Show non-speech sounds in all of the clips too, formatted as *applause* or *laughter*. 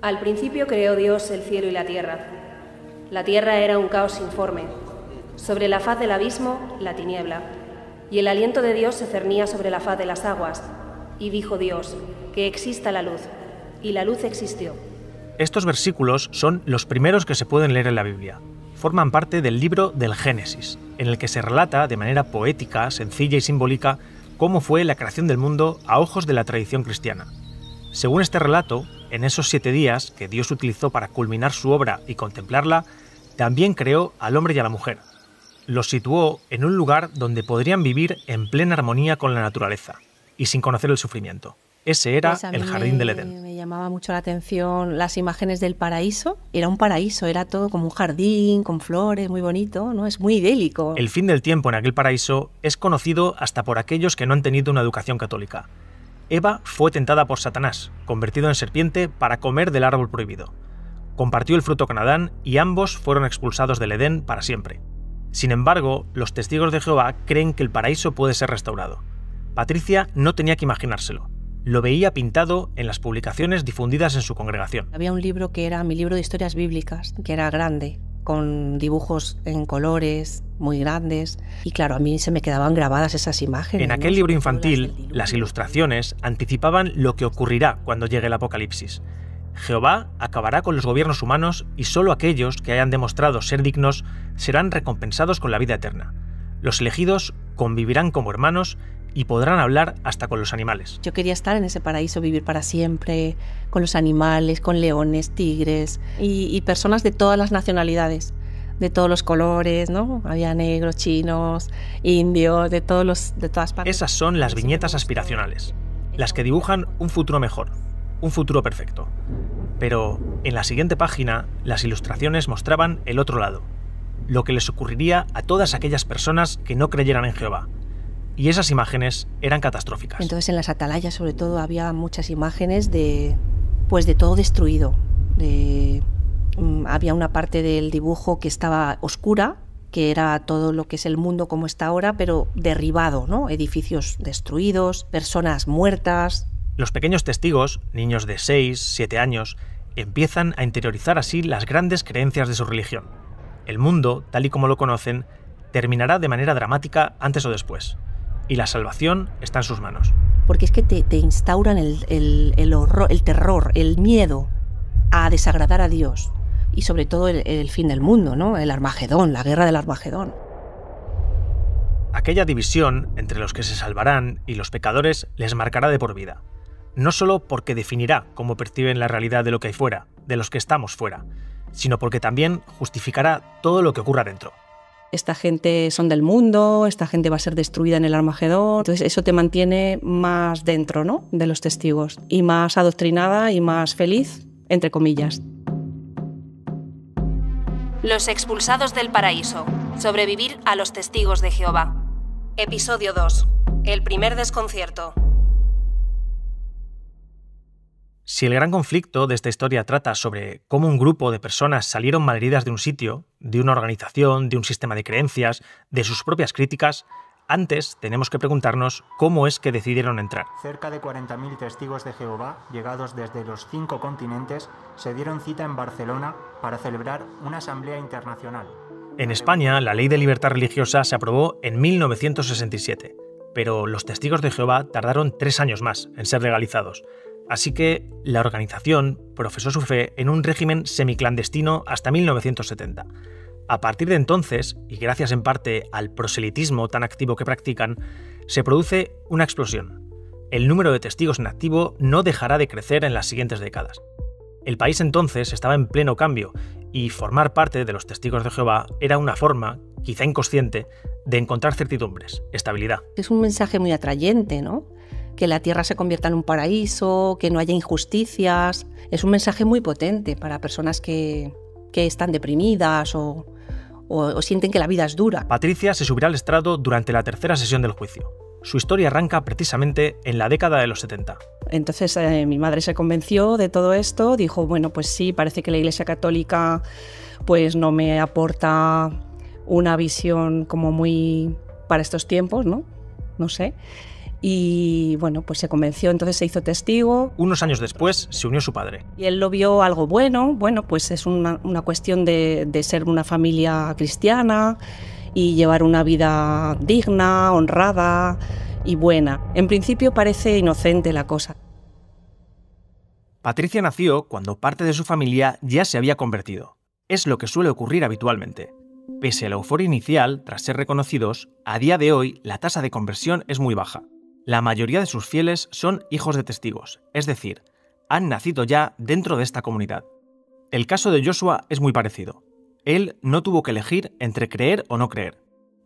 Al principio creó Dios el cielo y la tierra. La tierra era un caos informe. Sobre la faz del abismo, la tiniebla. Y el aliento de Dios se cernía sobre la faz de las aguas. Y dijo Dios, que exista la luz. Y la luz existió. Estos versículos son los primeros que se pueden leer en la Biblia. Forman parte del libro del Génesis, en el que se relata de manera poética, sencilla y simbólica cómo fue la creación del mundo a ojos de la tradición cristiana. Según este relato, en esos siete días que Dios utilizó para culminar su obra y contemplarla, también creó al hombre y a la mujer. Los situó en un lugar donde podrían vivir en plena armonía con la naturaleza y sin conocer el sufrimiento. Ese era pues el jardín del Edén. Me llamaba mucho la atención las imágenes del paraíso. Era un paraíso, era todo como un jardín, con flores, muy bonito, ¿no? Es muy idélico. El fin del tiempo en aquel paraíso es conocido hasta por aquellos que no han tenido una educación católica. Eva fue tentada por Satanás, convertido en serpiente, para comer del árbol prohibido. Compartió el fruto con Adán y ambos fueron expulsados del Edén para siempre. Sin embargo, los testigos de Jehová creen que el paraíso puede ser restaurado. Patricia no tenía que imaginárselo. Lo veía pintado en las publicaciones difundidas en su congregación. Había un libro que era mi libro de historias bíblicas, que era grande, con dibujos en colores muy grandes y claro, a mí se me quedaban grabadas esas imágenes. En aquel libro infantil, las ilustraciones anticipaban lo que ocurrirá cuando llegue el apocalipsis. Jehová acabará con los gobiernos humanos y solo aquellos que hayan demostrado ser dignos serán recompensados con la vida eterna. Los elegidos convivirán como hermanos y podrán hablar hasta con los animales. Yo quería estar en ese paraíso, vivir para siempre, con los animales, con leones, tigres y, personas de todas las nacionalidades, de todos los colores, ¿no? Había negros, chinos, indios, de, todos los, de todas partes. Esas son las viñetas aspiracionales, las que dibujan un futuro mejor, un futuro perfecto. Pero en la siguiente página, las ilustraciones mostraban el otro lado, lo que les ocurriría a todas aquellas personas que no creyeran en Jehová y esas imágenes eran catastróficas. Entonces en las atalayas sobre todo había muchas imágenes de pues de todo destruido. Mm, había una parte del dibujo que estaba oscura, que era todo lo que es el mundo como está ahora, pero derribado, ¿no? Edificios destruidos, personas muertas. Los pequeños testigos, niños de 6, 7 años, empiezan a interiorizar así las grandes creencias de su religión. El mundo, tal y como lo conocen, terminará de manera dramática antes o después y la salvación está en sus manos. Porque es que te, instauran el, horror, el terror, el miedo a desagradar a Dios y sobre todo el, fin del mundo, ¿no? El Armagedón, la guerra del Armagedón. Aquella división entre los que se salvarán y los pecadores les marcará de por vida. No solo porque definirá cómo perciben la realidad de lo que hay fuera, de los que estamos fuera, sino porque también justificará todo lo que ocurra dentro esta gente son del mundo, esta gente va a ser destruida en el Armagedón. Entonces eso te mantiene más dentro ¿no? de los testigos y más adoctrinada y más feliz, entre comillas. Los expulsados del paraíso. Sobrevivir a los testigos de Jehová. Episodio 2. El primer desconcierto. Si el gran conflicto de esta historia trata sobre cómo un grupo de personas salieron malheridas de un sitio, de una organización, de un sistema de creencias, de sus propias críticas, antes tenemos que preguntarnos cómo es que decidieron entrar. Cerca de 40.000 testigos de Jehová, llegados desde los cinco continentes, se dieron cita en Barcelona para celebrar una asamblea internacional. En España, la Ley de Libertad Religiosa se aprobó en 1967, pero los testigos de Jehová tardaron tres años más en ser legalizados. Así que la organización profesó su fe en un régimen semiclandestino hasta 1970. A partir de entonces, y gracias en parte al proselitismo tan activo que practican, se produce una explosión. El número de testigos en activo no dejará de crecer en las siguientes décadas. El país entonces estaba en pleno cambio y formar parte de los testigos de Jehová era una forma, quizá inconsciente, de encontrar certidumbres, estabilidad. Es un mensaje muy atrayente, ¿no? que la tierra se convierta en un paraíso, que no haya injusticias. Es un mensaje muy potente para personas que, están deprimidas o, o, sienten que la vida es dura. Patricia se subirá al estrado durante la tercera sesión del juicio. Su historia arranca precisamente en la década de los 70. Entonces eh, mi madre se convenció de todo esto, dijo, bueno, pues sí, parece que la Iglesia Católica pues no me aporta una visión como muy para estos tiempos, ¿no? No sé y bueno, pues se convenció, entonces se hizo testigo. Unos años después se unió su padre. Y él lo vio algo bueno, bueno, pues es una, cuestión de, de ser una familia cristiana y llevar una vida digna, honrada y buena. En principio parece inocente la cosa. Patricia nació cuando parte de su familia ya se había convertido. Es lo que suele ocurrir habitualmente. Pese a la euforia inicial, tras ser reconocidos, a día de hoy la tasa de conversión es muy baja. La mayoría de sus fieles son hijos de testigos, es decir, han nacido ya dentro de esta comunidad. El caso de Joshua es muy parecido. Él no tuvo que elegir entre creer o no creer.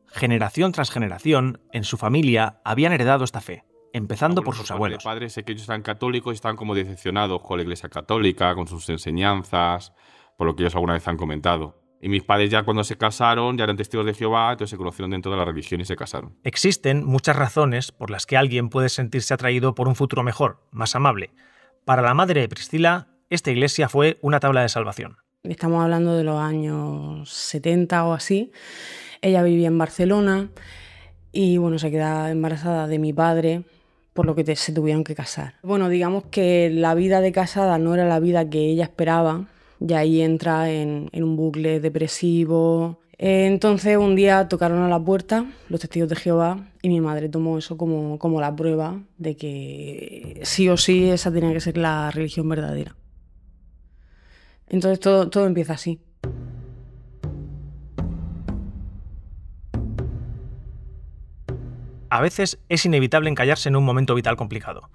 Generación tras generación, en su familia, habían heredado esta fe, empezando por sus abuelos. Los padres sé que ellos eran católicos y están como decepcionados con la iglesia católica, con sus enseñanzas, por lo que ellos alguna vez han comentado. Y mis padres ya cuando se casaron ya eran testigos de Jehová, entonces se conocieron dentro de la religión y se casaron. Existen muchas razones por las que alguien puede sentirse atraído por un futuro mejor, más amable. Para la madre de Priscila, esta iglesia fue una tabla de salvación. Estamos hablando de los años 70 o así. Ella vivía en Barcelona y bueno, se queda embarazada de mi padre, por lo que se tuvieron que casar. Bueno, digamos que la vida de casada no era la vida que ella esperaba y ahí entra en, un bucle depresivo. Eh, entonces un día tocaron a la puerta los testigos de Jehová y mi madre tomó eso como, la prueba de que sí o sí esa tenía que ser la religión verdadera. Entonces todo, todo empieza así. A veces es inevitable encallarse en un momento vital complicado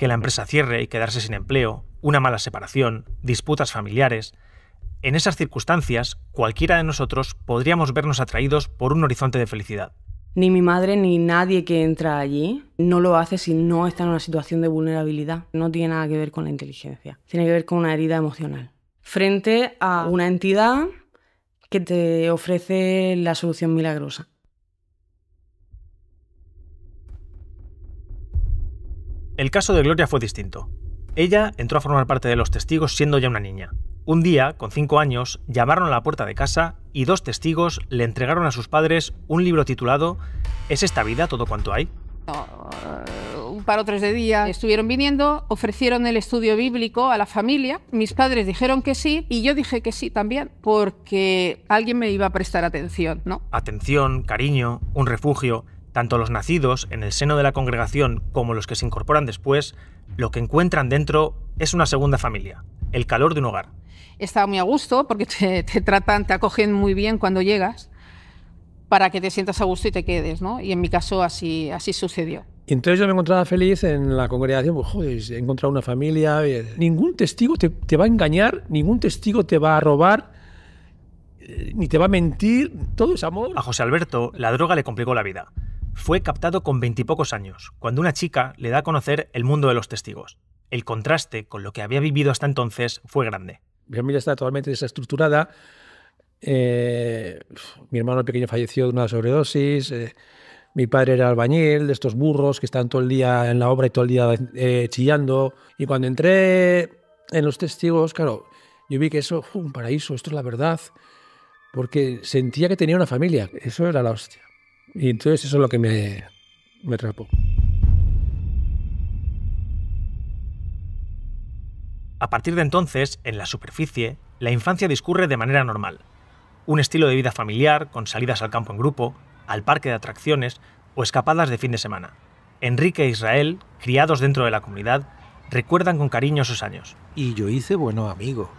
que la empresa cierre y quedarse sin empleo, una mala separación, disputas familiares. En esas circunstancias, cualquiera de nosotros podríamos vernos atraídos por un horizonte de felicidad. Ni mi madre ni nadie que entra allí no lo hace si no está en una situación de vulnerabilidad. No tiene nada que ver con la inteligencia, tiene que ver con una herida emocional. Frente a una entidad que te ofrece la solución milagrosa. El caso de Gloria fue distinto. Ella entró a formar parte de los testigos siendo ya una niña. Un día, con cinco años, llamaron a la puerta de casa y dos testigos le entregaron a sus padres un libro titulado ¿Es esta vida todo cuanto hay? Uh, un par o tres de días estuvieron viniendo, ofrecieron el estudio bíblico a la familia, mis padres dijeron que sí y yo dije que sí también, porque alguien me iba a prestar atención, ¿no? Atención, cariño, un refugio tanto los nacidos en el seno de la congregación como los que se incorporan después, lo que encuentran dentro es una segunda familia, el calor de un hogar. Estaba muy a gusto porque te, tratan, te acogen muy bien cuando llegas para que te sientas a gusto y te quedes, ¿no? Y en mi caso así, así sucedió. entonces yo me encontraba feliz en la congregación, pues joder, he encontrado una familia. Eh, ningún testigo te, te va a engañar, ningún testigo te va a robar, eh, ni te va a mentir, todo es amor. A José Alberto, la droga le complicó la vida fue captado con veintipocos años, cuando una chica le da a conocer el mundo de los testigos. El contraste con lo que había vivido hasta entonces fue grande. Mi familia está totalmente desestructurada. Eh, mi hermano pequeño falleció de una sobredosis. Eh, mi padre era albañil, de estos burros que están todo el día en la obra y todo el día eh, chillando. Y cuando entré en los testigos, claro, yo vi que eso fue un paraíso, esto es la verdad, porque sentía que tenía una familia. Eso era la hostia. Y entonces eso es lo que me, me A partir de entonces, en la superficie, la infancia discurre de manera normal. Un estilo de vida familiar, con salidas al campo en grupo, al parque de atracciones o escapadas de fin de semana. Enrique e Israel, criados dentro de la comunidad, recuerdan con cariño sus años. Y yo hice bueno amigo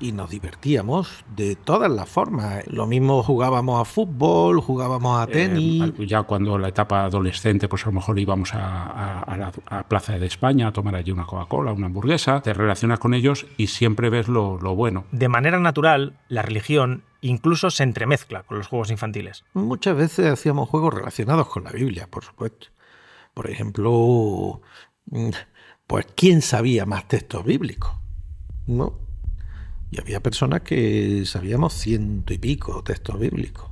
y nos divertíamos de todas las formas. Lo mismo jugábamos a fútbol, jugábamos a eh, tenis. ya cuando la etapa adolescente, pues a lo mejor íbamos a, la Plaza de España a tomar allí una Coca-Cola, una hamburguesa, te relacionas con ellos y siempre ves lo, lo bueno. De manera natural, la religión incluso se entremezcla con los juegos infantiles. Muchas veces hacíamos juegos relacionados con la Biblia, por supuesto. Por ejemplo, mm, pues ¿quién sabía más textos bíblicos? ¿No? Y había personas que sabíamos ciento y pico textos bíblicos.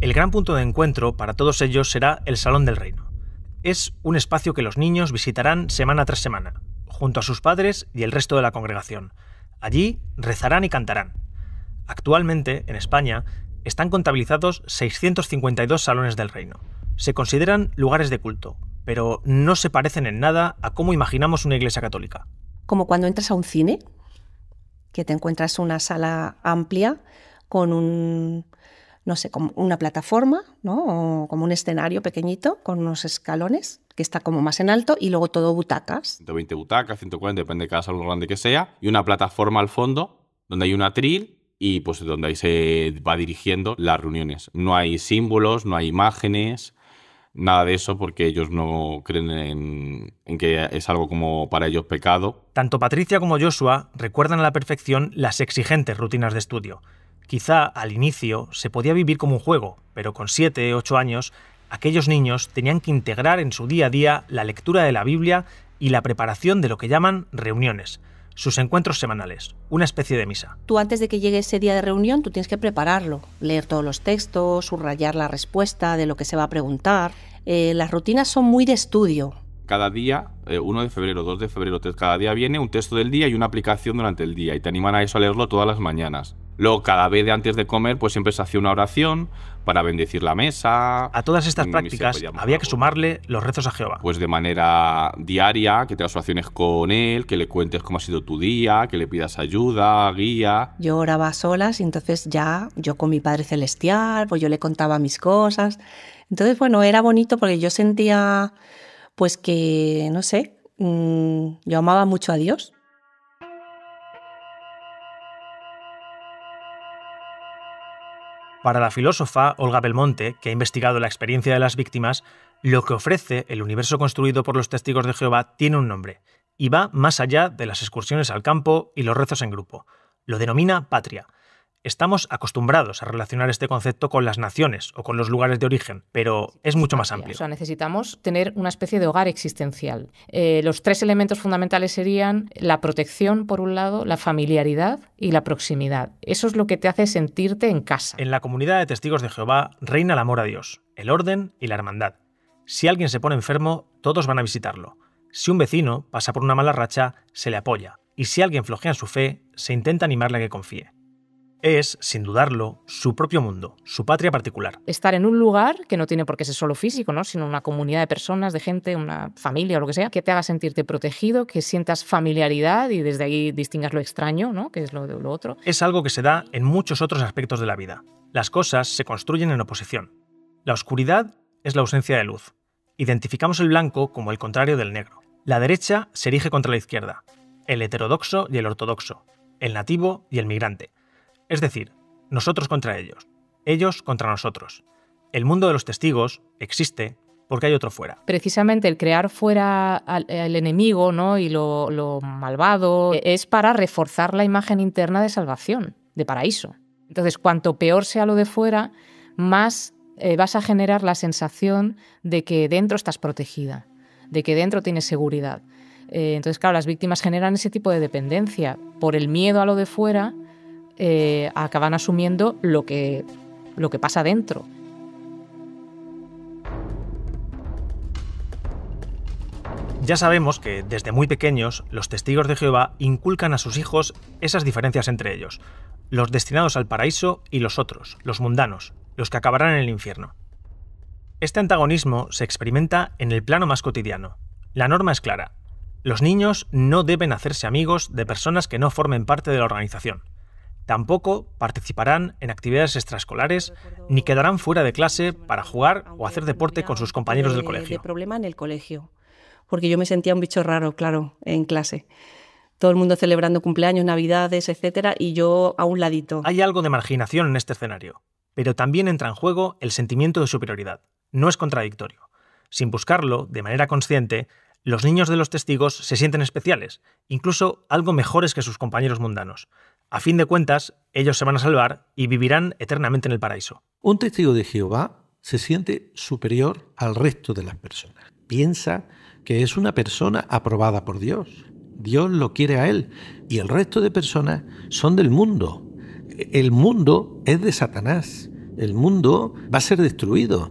El gran punto de encuentro para todos ellos será el Salón del Reino. Es un espacio que los niños visitarán semana tras semana, junto a sus padres y el resto de la congregación. Allí rezarán y cantarán. Actualmente, en España, están contabilizados 652 salones del reino. Se consideran lugares de culto, pero no se parecen en nada a cómo imaginamos una iglesia católica como cuando entras a un cine, que te encuentras una sala amplia con un, no sé, como una plataforma, ¿no? O como un escenario pequeñito con unos escalones que está como más en alto y luego todo butacas. 120 butacas, 140, depende de cada salón grande que sea, y una plataforma al fondo donde hay un atril y pues donde ahí se va dirigiendo las reuniones. No hay símbolos, no hay imágenes, nada de eso porque ellos no creen en, que es algo como para ellos pecado. Tanto Patricia como Joshua recuerdan a la perfección las exigentes rutinas de estudio. Quizá al inicio se podía vivir como un juego, pero con 7, ocho años, aquellos niños tenían que integrar en su día a día la lectura de la Biblia y la preparación de lo que llaman reuniones sus encuentros semanales, una especie de misa. Tú antes de que llegue ese día de reunión, tú tienes que prepararlo, leer todos los textos, subrayar la respuesta de lo que se va a preguntar, eh, las rutinas son muy de estudio. Cada día, 1 eh, de febrero, 2 de febrero, 3, cada día viene un texto del día y una aplicación durante el día y te animan a eso a leerlo todas las mañanas. Luego, cada vez de antes de comer, pues siempre se hacía una oración para bendecir la mesa. A todas estas mm, prácticas había que sumarle los rezos a Jehová. Pues de manera diaria, que te oraciones con él, que le cuentes cómo ha sido tu día, que le pidas ayuda, guía. Yo oraba a solas y entonces ya yo con mi Padre Celestial, pues yo le contaba mis cosas. Entonces, bueno, era bonito porque yo sentía, pues que, no sé, mm, yo amaba mucho a Dios. Para la filósofa Olga Belmonte, que ha investigado la experiencia de las víctimas, lo que ofrece el universo construido por los testigos de Jehová tiene un nombre y va más allá de las excursiones al campo y los rezos en grupo. Lo denomina patria, Estamos acostumbrados a relacionar este concepto con las naciones o con los lugares de origen, pero es mucho más amplio. necesitamos tener una especie de hogar existencial. Eh, los tres elementos fundamentales serían la protección, por un lado, la familiaridad y la proximidad. Eso es lo que te hace sentirte en casa. En la comunidad de testigos de Jehová reina el amor a Dios, el orden y la hermandad. Si alguien se pone enfermo, todos van a visitarlo. Si un vecino pasa por una mala racha, se le apoya. Y si alguien flojea en su fe, se intenta animarle a que confíe es, sin dudarlo, su propio mundo, su patria particular. Estar en un lugar que no tiene por qué ser solo físico, ¿no? sino una comunidad de personas, de gente, una familia o lo que sea, que te haga sentirte protegido, que sientas familiaridad y desde ahí distingas lo extraño, ¿no? que es lo, de lo otro. Es algo que se da en muchos otros aspectos de la vida. Las cosas se construyen en oposición. La oscuridad es la ausencia de luz. Identificamos el blanco como el contrario del negro. La derecha se erige contra la izquierda, el heterodoxo y el ortodoxo, el nativo y el migrante. Es decir, nosotros contra ellos, ellos contra nosotros. El mundo de los testigos existe porque hay otro fuera. Precisamente el crear fuera al, enemigo ¿no? y lo, malvado es para reforzar la imagen interna de salvación, de paraíso. Entonces, cuanto peor sea lo de fuera, más eh, vas a generar la sensación de que dentro estás protegida, de que dentro tienes seguridad. Eh, entonces, claro, las víctimas generan ese tipo de dependencia por el miedo a lo de fuera eh, acaban asumiendo lo que, lo que pasa dentro. Ya sabemos que desde muy pequeños los testigos de Jehová inculcan a sus hijos esas diferencias entre ellos, los destinados al paraíso y los otros, los mundanos, los que acabarán en el infierno. Este antagonismo se experimenta en el plano más cotidiano. La norma es clara. Los niños no deben hacerse amigos de personas que no formen parte de la organización. Tampoco participarán en actividades extraescolares ni quedarán fuera de clase para jugar o hacer deporte con sus compañeros del colegio. problema en el colegio, porque yo me sentía un bicho raro, claro, en clase todo el mundo celebrando cumpleaños, navidades, etcétera, y yo a un ladito. Hay algo de marginación en este escenario, pero también entra en juego el sentimiento de superioridad. No es contradictorio. Sin buscarlo, de manera consciente, los niños de los testigos se sienten especiales, incluso algo mejores que sus compañeros mundanos. A fin de cuentas, ellos se van a salvar y vivirán eternamente en el paraíso. Un testigo de Jehová se siente superior al resto de las personas. Piensa que es una persona aprobada por Dios. Dios lo quiere a él y el resto de personas son del mundo. El mundo es de Satanás. El mundo va a ser destruido.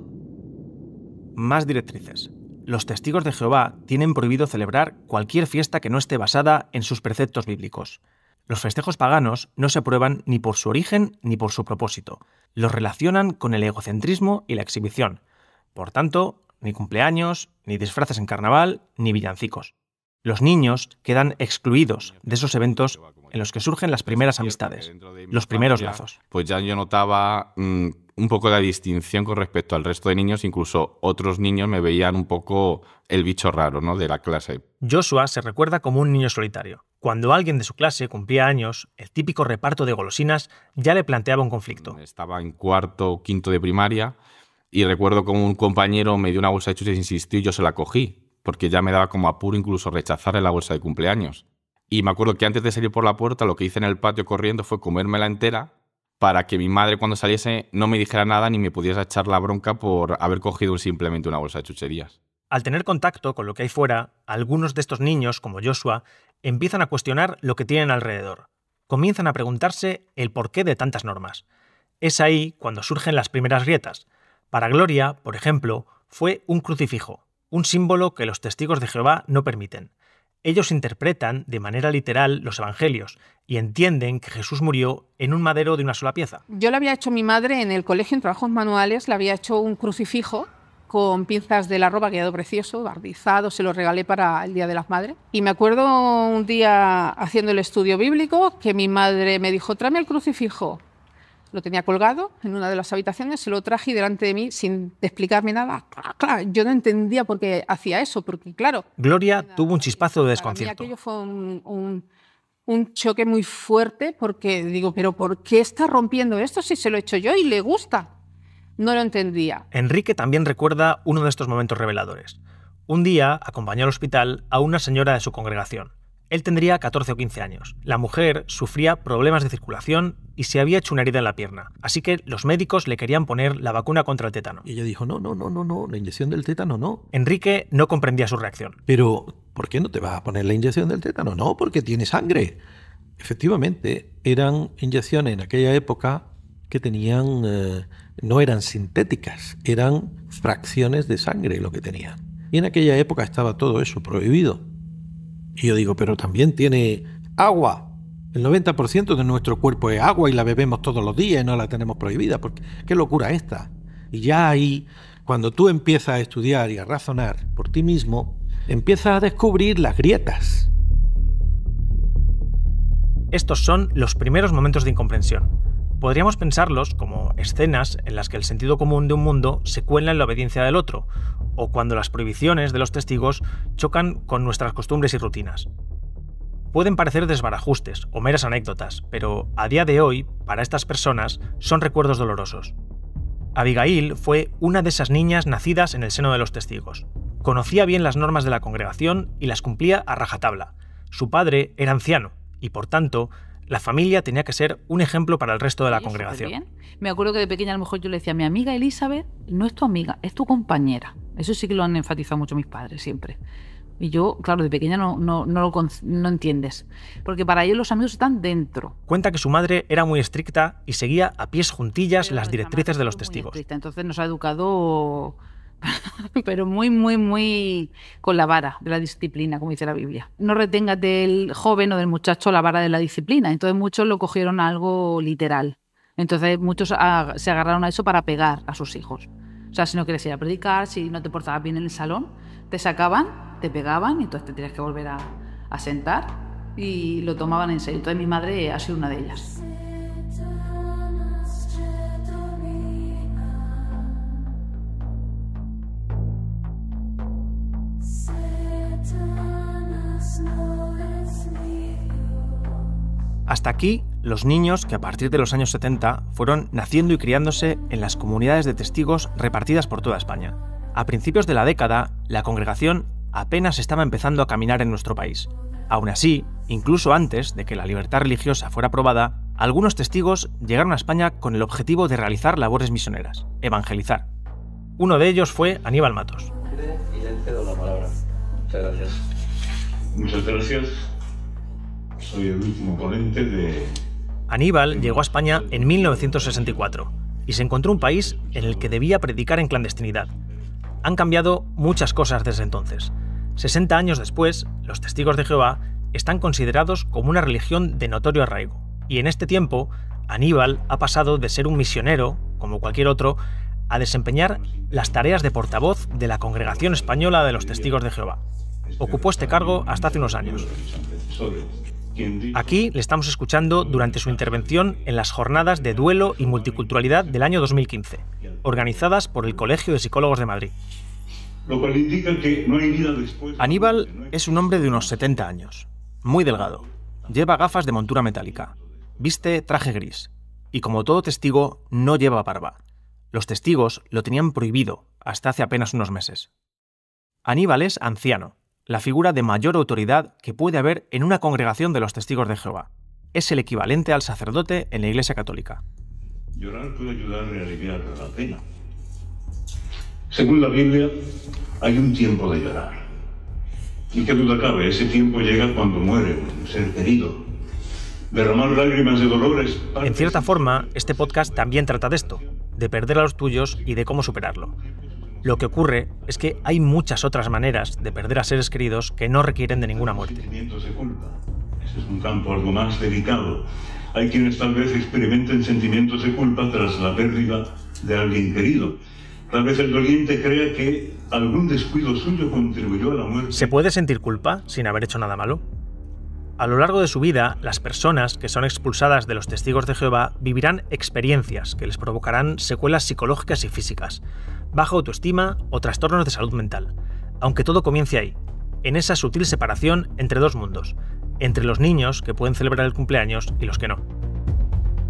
Más directrices. Los testigos de Jehová tienen prohibido celebrar cualquier fiesta que no esté basada en sus preceptos bíblicos. Los festejos paganos no se prueban ni por su origen ni por su propósito. Los relacionan con el egocentrismo y la exhibición. Por tanto, ni cumpleaños, ni disfraces en carnaval, ni villancicos. Los niños quedan excluidos de esos eventos en los que surgen las primeras amistades, los primeros lazos. Pues ya yo notaba mm, un poco la distinción con respecto al resto de niños, incluso otros niños me veían un poco el bicho raro, ¿no? De la clase. Joshua se recuerda como un niño solitario. Cuando alguien de su clase cumplía años, el típico reparto de golosinas ya le planteaba un conflicto. Mm, estaba en cuarto o quinto de primaria y recuerdo como un compañero me dio una bolsa de chuches e insistió y yo se la cogí, porque ya me daba como apuro incluso rechazarle la bolsa de cumpleaños. Y me acuerdo que antes de salir por la puerta, lo que hice en el patio corriendo fue comérmela entera para que mi madre cuando saliese no me dijera nada ni me pudiese echar la bronca por haber cogido simplemente una bolsa de chucherías. Al tener contacto con lo que hay fuera, algunos de estos niños, como Joshua, empiezan a cuestionar lo que tienen alrededor. Comienzan a preguntarse el porqué de tantas normas. Es ahí cuando surgen las primeras grietas. Para Gloria, por ejemplo, fue un crucifijo, un símbolo que los testigos de Jehová no permiten. Ellos interpretan de manera literal los evangelios y entienden que Jesús murió en un madero de una sola pieza. Yo lo había hecho mi madre en el colegio en trabajos manuales, le había hecho un crucifijo con pinzas de la ropa, quedado precioso, bardizado, se lo regalé para el Día de las Madres. Y me acuerdo un día haciendo el estudio bíblico que mi madre me dijo, tráeme el crucifijo lo tenía colgado en una de las habitaciones, se lo traje delante de mí, sin explicarme nada, claro. yo no entendía por qué hacía eso, porque claro... Gloria tuvo un chispazo de desconcierto. aquello fue un, un, choque muy fuerte porque digo, pero ¿por qué está rompiendo esto si se lo he hecho yo y le gusta? No lo entendía. Enrique también recuerda uno de estos momentos reveladores. Un día acompañó al hospital a una señora de su congregación. Él tendría 14 o 15 años. La mujer sufría problemas de circulación y se había hecho una herida en la pierna. Así que los médicos le querían poner la vacuna contra el tétano. Y ella dijo, no, no, no, no, no, la inyección del tétano no. Enrique no comprendía su reacción. Pero, ¿por qué no te vas a poner la inyección del tétano? No, porque tiene sangre. Efectivamente, eran inyecciones en aquella época que tenían, eh, no eran sintéticas, eran fracciones de sangre lo que tenían. Y en aquella época estaba todo eso prohibido. Y yo digo, pero también tiene agua. El 90% de nuestro cuerpo es agua y la bebemos todos los días y no la tenemos prohibida. Porque, ¿Qué locura esta? Y ya ahí, cuando tú empiezas a estudiar y a razonar por ti mismo, empiezas a descubrir las grietas. Estos son los primeros momentos de incomprensión Podríamos pensarlos como escenas en las que el sentido común de un mundo se cuela en la obediencia del otro, o cuando las prohibiciones de los testigos chocan con nuestras costumbres y rutinas. Pueden parecer desbarajustes o meras anécdotas, pero a día de hoy, para estas personas, son recuerdos dolorosos. Abigail fue una de esas niñas nacidas en el seno de los testigos. Conocía bien las normas de la congregación y las cumplía a rajatabla. Su padre era anciano y, por tanto, la familia tenía que ser un ejemplo para el resto de la congregación. Me acuerdo que de pequeña a lo mejor yo le decía, a mi amiga Elizabeth no es tu amiga, es tu compañera. Eso sí que lo han enfatizado mucho mis padres siempre. Y yo, claro, de pequeña no, no, lo entiendes, porque para ellos los amigos están dentro. Cuenta que su madre era muy estricta y seguía a pies juntillas las directrices de los testigos. entonces nos ha educado *laughs* pero muy, muy, muy con la vara de la disciplina, como dice la Biblia. No retengas del joven o del muchacho la vara de la disciplina. Entonces muchos lo cogieron algo literal. Entonces muchos se agarraron a eso para pegar a sus hijos. O sea, si no querías ir a predicar, si no te portabas bien en el salón, te sacaban, te pegaban, y entonces te tenías que volver a, a sentar y lo tomaban en serio. Entonces mi madre ha sido una de ellas. aquí, los niños que a partir de los años 70 fueron naciendo y criándose en las comunidades de testigos repartidas por toda España. A principios de la década, la congregación apenas estaba empezando a caminar en nuestro país. Aún así, incluso antes de que la libertad religiosa fuera aprobada, algunos testigos llegaron a España con el objetivo de realizar labores misioneras, evangelizar. Uno de ellos fue Aníbal Matos. Soy el último ponente de... Aníbal llegó a España en 1964 y se encontró un país en el que debía predicar en clandestinidad. Han cambiado muchas cosas desde entonces. 60 años después, los testigos de Jehová están considerados como una religión de notorio arraigo. Y en este tiempo, Aníbal ha pasado de ser un misionero, como cualquier otro, a desempeñar las tareas de portavoz de la Congregación Española de los Testigos de Jehová. Ocupó este cargo hasta hace unos años. Aquí le estamos escuchando durante su intervención en las jornadas de duelo y multiculturalidad del año 2015, organizadas por el Colegio de Psicólogos de Madrid. Aníbal es un hombre de unos 70 años, muy delgado, lleva gafas de montura metálica, viste traje gris y como todo testigo no lleva barba. Los testigos lo tenían prohibido hasta hace apenas unos meses. Aníbal es anciano, la figura de mayor autoridad que puede haber en una congregación de los testigos de Jehová. Es el equivalente al sacerdote en la Iglesia Católica. Llorar puede ayudar a aliviar la pena. Según la Biblia, hay un tiempo de llorar. Y qué duda cabe, ese tiempo llega cuando muere un ser querido. Derramar lágrimas de dolores. En cierta forma, este podcast también trata de esto, de perder a los tuyos y de cómo superarlo. Lo que ocurre es que hay muchas otras maneras de perder a seres queridos que no requieren de ninguna muerte. De culpa. Ese es un campo algo más delicado. Hay quienes tal vez experimenten sentimientos de culpa tras la pérdida de alguien querido. Tal vez el doliente crea que algún descuido suyo contribuyó a la muerte. ¿Se puede sentir culpa sin haber hecho nada malo? A lo largo de su vida, las personas que son expulsadas de los testigos de Jehová vivirán experiencias que les provocarán secuelas psicológicas y físicas, baja autoestima o trastornos de salud mental. Aunque todo comience ahí, en esa sutil separación entre dos mundos, entre los niños que pueden celebrar el cumpleaños y los que no.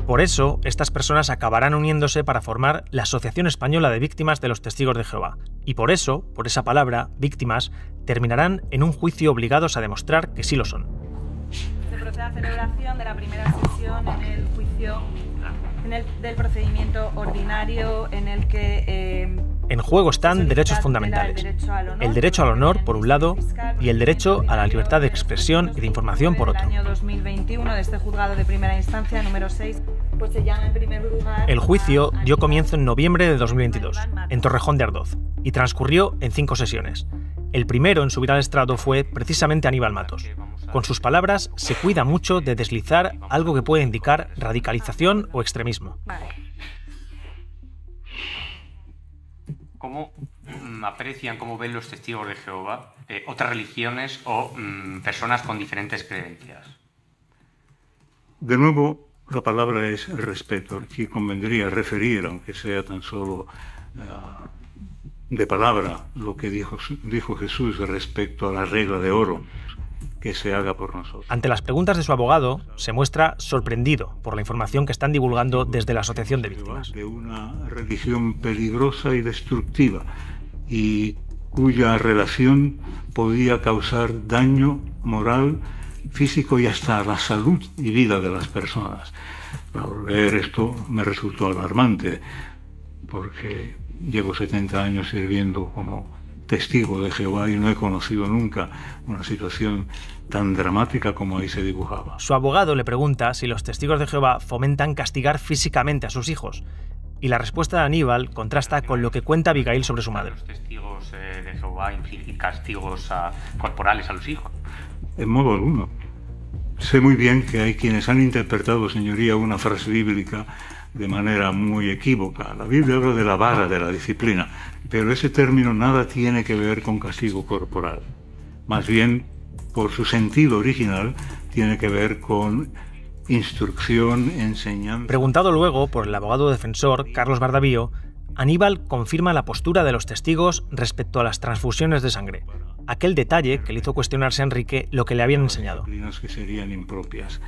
Por eso, estas personas acabarán uniéndose para formar la Asociación Española de Víctimas de los Testigos de Jehová. Y por eso, por esa palabra, víctimas, terminarán en un juicio obligados a demostrar que sí lo son. Se procede a celebración de la primera sesión en el juicio en del procedimiento ordinario en el que... Eh, en juego están derechos fundamentales. El derecho al honor, por un lado, y el derecho a la libertad de expresión y de información, por otro. El juicio dio comienzo en noviembre de 2022, en Torrejón de Ardoz, y transcurrió en cinco sesiones. El primero en subir al estrado fue precisamente Aníbal Matos, con sus palabras, se cuida mucho de deslizar algo que puede indicar radicalización o extremismo. ¿Cómo mm, aprecian, cómo ven los testigos de Jehová eh, otras religiones o mm, personas con diferentes creencias? De nuevo, la palabra es respeto. Aquí convendría referir, aunque sea tan solo eh, de palabra, lo que dijo Jesús respecto a la regla de oro se haga por nosotros. Ante las preguntas de su abogado, se muestra sorprendido por la información que están divulgando desde la Asociación de Víctimas. De una religión peligrosa y destructiva y cuya relación podía causar daño moral, físico y hasta la salud y vida de las personas. Al leer esto me resultó alarmante porque llevo 70 años sirviendo como testigo de Jehová y no he conocido nunca una situación tan dramática como ahí se dibujaba. Su abogado le pregunta si los testigos de Jehová fomentan castigar físicamente a sus hijos. Y la respuesta de Aníbal contrasta con lo que cuenta Abigail sobre su madre. Los testigos eh, de Jehová infligen castigos corporales a los hijos. En modo alguno. Sé muy bien que hay quienes han interpretado, señoría, una frase bíblica de manera muy equívoca. La Biblia habla de la vara de la disciplina pero ese término nada tiene que ver con castigo corporal. Más bien, por su sentido original, tiene que ver con instrucción, enseñanza. Preguntado luego por el abogado defensor, Carlos Bardavío, Aníbal confirma la postura de los testigos respecto a las transfusiones de sangre, aquel detalle que le hizo cuestionarse a Enrique lo que le habían enseñado. que serían impropias.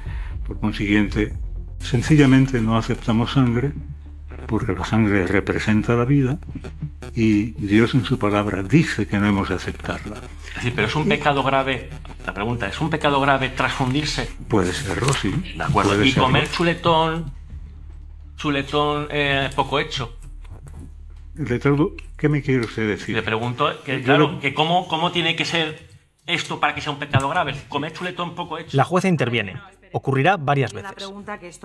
Por consiguiente, sencillamente no aceptamos sangre, porque la sangre representa la vida, y Dios en su palabra dice que no hemos de aceptarla. Sí, pero es un pecado grave, la pregunta, ¿es un pecado grave transfundirse? Puede ser, sí. De acuerdo. y comer chuletón, chuletón eh, poco hecho. ¿qué me quiere usted decir? Le pregunto, claro, que cómo, cómo tiene que ser esto para que sea un pecado grave. Comer chuletón poco hecho. La jueza interviene ocurrirá varias veces. voy a preguntar pues,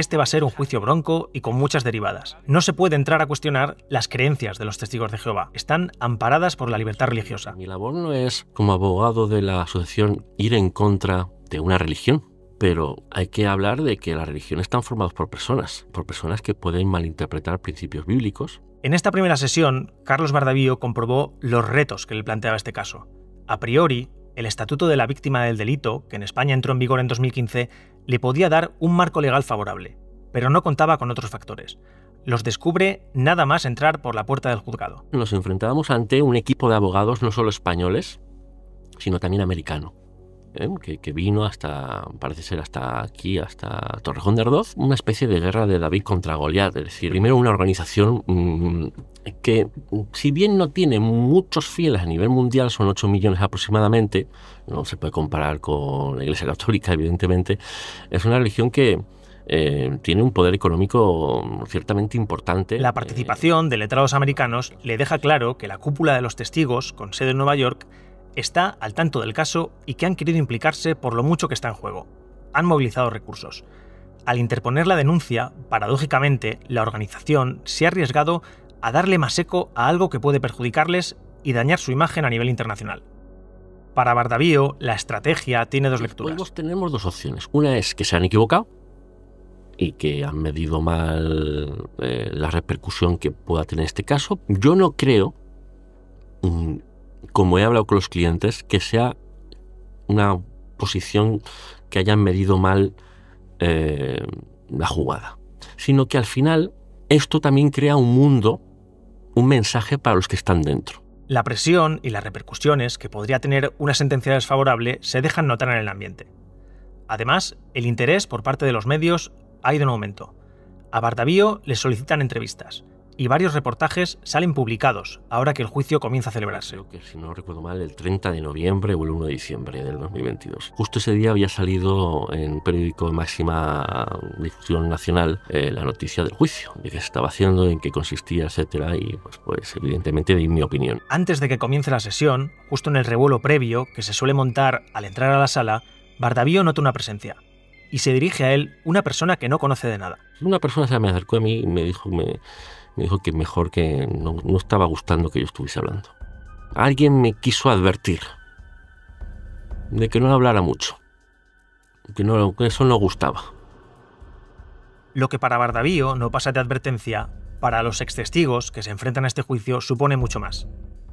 Este va a ser un juicio bronco y con muchas derivadas. No se puede entrar a cuestionar las creencias de los testigos de Jehová. Están amparadas por la libertad religiosa. Mi labor no es, como abogado de la asociación, ir en contra de una religión pero hay que hablar de que las religiones están formadas por personas, por personas que pueden malinterpretar principios bíblicos. En esta primera sesión, Carlos Bardavío comprobó los retos que le planteaba este caso. A priori, el Estatuto de la Víctima del Delito, que en España entró en vigor en 2015, le podía dar un marco legal favorable, pero no contaba con otros factores. Los descubre nada más entrar por la puerta del juzgado. Nos enfrentábamos ante un equipo de abogados no solo españoles, sino también americanos. ¿eh? que, vino hasta, parece ser hasta aquí, hasta Torrejón de Ardoz, una especie de guerra de David contra Goliat. Es decir, primero una organización mm, que, si bien no tiene muchos fieles a nivel mundial, son 8 millones aproximadamente, no se puede comparar con la Iglesia Católica, evidentemente, es una religión que, eh, tiene un poder económico ciertamente importante. La participación de letrados americanos le deja claro que la cúpula de los testigos, con sede en Nueva York, está al tanto del caso y que han querido implicarse por lo mucho que está en juego. Han movilizado recursos. Al interponer la denuncia, paradójicamente, la organización se ha arriesgado a darle más eco a algo que puede perjudicarles y dañar su imagen a nivel internacional. Para Bardavío, la estrategia tiene dos lecturas. tenemos dos opciones. Una es que se han equivocado y que han medido mal eh, la repercusión que pueda tener este caso. Yo no creo, mm, como he hablado con los clientes, que sea una posición que hayan medido mal eh, la jugada, sino que al final esto también crea un mundo, un mensaje para los que están dentro. La presión y las repercusiones que podría tener una sentencia desfavorable se dejan notar en el ambiente. Además, el interés por parte de los medios ha ido en aumento. A Bardavío le solicitan entrevistas y varios reportajes salen publicados ahora que el juicio comienza a celebrarse. Creo que, si no recuerdo mal, el 30 de noviembre o el 1 de diciembre del 2022. Justo ese día había salido en periódico de máxima difusión nacional eh, la noticia del juicio, de qué se estaba haciendo, en qué consistía, etcétera, y pues, pues evidentemente di mi opinión. Antes de que comience la sesión, justo en el revuelo previo que se suele montar al entrar a la sala, Bardavío nota una presencia y se dirige a él una persona que no conoce de nada. Una persona se me acercó a mí y me dijo, me, me dijo que mejor que no, estaba gustando que yo estuviese hablando. Alguien me quiso advertir de que no hablara mucho, que, no, eso no gustaba. Lo que para Bardavío no pasa de advertencia, para los ex testigos que se enfrentan a este juicio supone mucho más.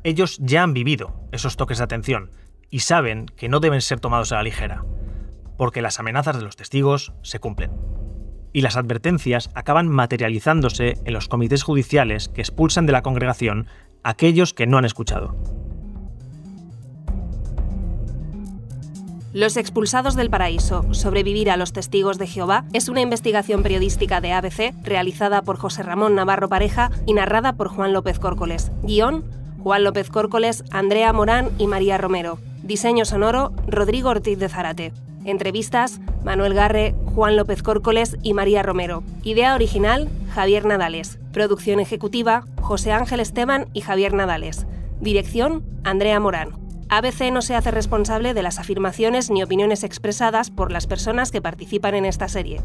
Ellos ya han vivido esos toques de atención y saben que no deben ser tomados a la ligera, porque las amenazas de los testigos se cumplen y las advertencias acaban materializándose en los comités judiciales que expulsan de la congregación a aquellos que no han escuchado. Los expulsados del paraíso, sobrevivir a los testigos de Jehová, es una investigación periodística de ABC realizada por José Ramón Navarro Pareja y narrada por Juan López Córcoles. Guión, Juan López Córcoles, Andrea Morán y María Romero. Diseño sonoro, Rodrigo Ortiz de Zarate. Entrevistas, Manuel Garre, Juan López Córcoles y María Romero. Idea original, Javier Nadales. Producción ejecutiva, José Ángel Esteban y Javier Nadales. Dirección, Andrea Morán. ABC no se hace responsable de las afirmaciones ni opiniones expresadas por las personas que participan en esta serie.